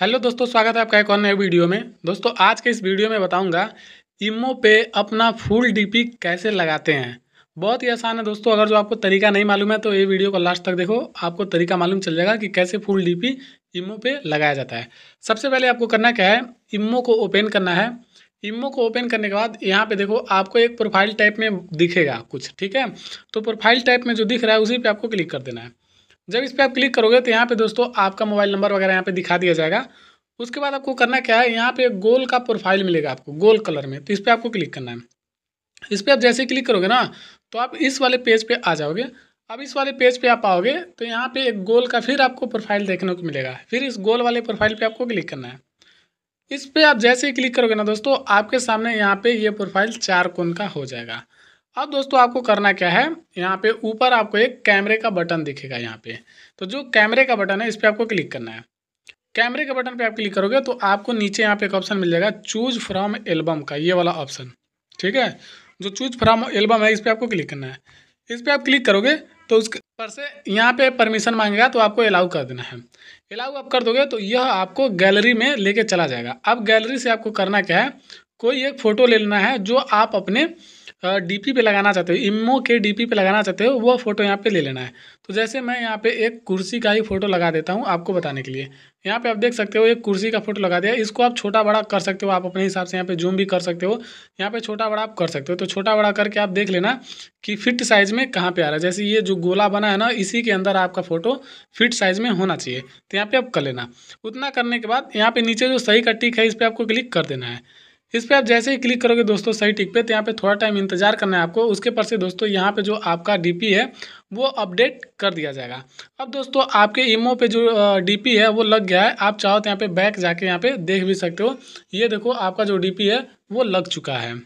hello दोस्तों स्वागत है आपका एक और नए वीडियो में दोस्तों आज के इस वीडियो में बताऊंगा इमो पे अपना फुल डीपी कैसे लगाते हैं बहुत ही आसान है दोस्तों अगर जो आपको तरीका नहीं मालूम है तो ये वीडियो को लास्ट तक देखो आपको तरीका मालूम चल जाएगा कि कैसे फुल डीपी इमो पे लगाया जाता है सबसे पहले आपको करना क्या है इमो को ओपन करना है इमो को ओपन करने के बाद यहाँ पे देखो आपको एक प्रोफाइल टाइप में दिखेगा कुछ ठीक है तो प्रोफाइल टाइप में जो दिख रहा है उसी पे आपको क्लिक कर देना है जब इस पर आप क्लिक करोगे तो यहाँ पे दोस्तों आपका मोबाइल नंबर वगैरह यहाँ पे दिखा दिया जाएगा उसके बाद आपको करना क्या है यहाँ पे गोल का प्रोफाइल मिलेगा आपको गोल कलर में तो इस पर आपको क्लिक करना है इस पर आप जैसे ही क्लिक करोगे ना तो आप इस वाले पेज पे आ जाओगे अब इस वाले पेज पे आप आओगे तो यहाँ पर एक गोल का फिर आपको प्रोफाइल देखने को मिलेगा फिर इस गोल वाले प्रोफाइल पर आपको क्लिक करना है इस पर आप जैसे ही क्लिक करोगे ना दोस्तों आपके सामने यहाँ पे ये प्रोफाइल चार कोन का हो जाएगा अब दोस्तों आपको करना क्या है यहाँ पे ऊपर आपको एक कैमरे का बटन दिखेगा यहाँ पे तो जो कैमरे का बटन है इस पर आपको क्लिक करना है कैमरे के बटन पे आप क्लिक करोगे तो आपको नीचे यहाँ पे एक ऑप्शन मिल जाएगा चूज फ्रॉम एल्बम का ये वाला ऑप्शन ठीक है जो चूज फ्रॉम एल्बम है इस पर आपको क्लिक करना है इस पर आप क्लिक करोगे तो उस पर से यहाँ पे परमिशन मांगेगा तो आपको अलाउ कर देना है अलाउ आप कर दोगे तो यह आपको गैलरी में लेके चला जाएगा अब गैलरी से आपको करना क्या है कोई एक फ़ोटो ले लेना है जो आप अपने डीपी पे लगाना चाहते हो इमो के डीपी पे लगाना चाहते हो वो फ़ोटो यहाँ पे ले लेना है तो जैसे मैं यहाँ पे एक कुर्सी का ही फ़ोटो लगा देता हूँ आपको बताने के लिए यहाँ पे आप देख सकते हो एक कुर्सी का फोटो लगा दिया इसको आप छोटा बड़ा कर सकते हो आप अपने हिसाब से यहाँ पे जूम भी कर सकते हो यहाँ पे छोटा बड़ा आप कर सकते हो तो छोटा बड़ा करके आप देख लेना कि फिट साइज में कहाँ पे आ रहा है जैसे ये जो गोला बना है ना इसी के अंदर आपका फोटो फिट साइज में होना चाहिए तो यहाँ पे आप कर लेना उतना करने के बाद यहाँ पे नीचे जो सही का टिक है इस पर आपको क्लिक कर देना है इस पर आप जैसे ही क्लिक करोगे दोस्तों सही टिक पे तो यहाँ पे थोड़ा टाइम इंतजार करना है आपको उसके पर से दोस्तों यहाँ पे जो आपका डीपी है वो अपडेट कर दिया जाएगा अब दोस्तों आपके ईमो पे जो डीपी है वो लग गया है आप चाहो तो यहाँ पे बैक जाके यहाँ पे देख भी सकते हो ये देखो आपका जो डी है वो लग चुका है